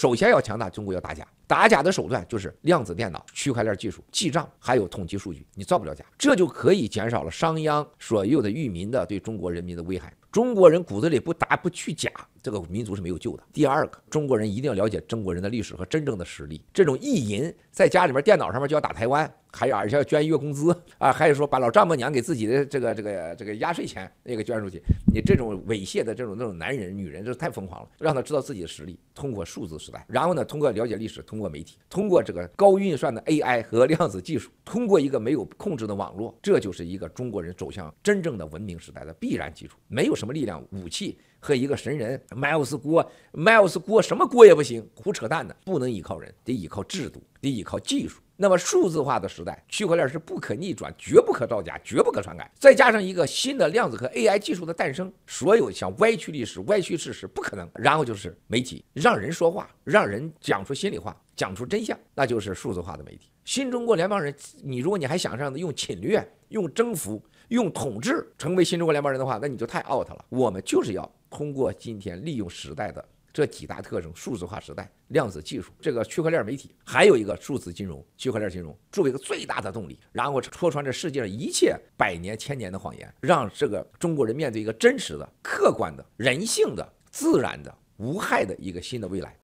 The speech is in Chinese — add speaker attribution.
Speaker 1: 首先要强大中国，要打假。打假的手段就是量子电脑、区块链技术、记账，还有统计数据，你造不了假，这就可以减少了商鞅所有的域民的对中国人民的危害。中国人骨子里不打、不去假。这个民族是没有救的。第二个，中国人一定要了解中国人的历史和真正的实力。这种意淫，在家里面电脑上面就要打台湾，还有而且要捐月工资啊，还有说把老丈母娘给自己的这个这个这个压岁钱那个捐出去。你这种猥亵的这种那种男人女人，这太疯狂了。让他知道自己的实力，通过数字时代，然后呢，通过了解历史，通过媒体，通过这个高运算的 AI 和量子技术，通过一个没有控制的网络，这就是一个中国人走向真正的文明时代的必然基础。没有什么力量、武器和一个神人。Miles 锅，m l e s 锅，什么锅也不行，胡扯淡的，不能依靠人，得依靠制度，得依靠技术。那么数字化的时代，区块链是不可逆转，绝不可造假，绝不可篡改。再加上一个新的量子和 AI 技术的诞生，所有想歪曲历史、歪曲事实，不可能。然后就是媒体，让人说话，让人讲出心里话，讲出真相，那就是数字化的媒体。新中国联邦人，你如果你还想的用侵略、用征服、用统治成为新中国联邦人的话，那你就太 out 了。我们就是要。通过今天利用时代的这几大特征：数字化时代、量子技术、这个区块链媒体，还有一个数字金融、区块链金融作为一个最大的动力，然后戳穿这世界上一切百年千年的谎言，让这个中国人面对一个真实的、客观的、人性的、自然的、无害的一个新的未来。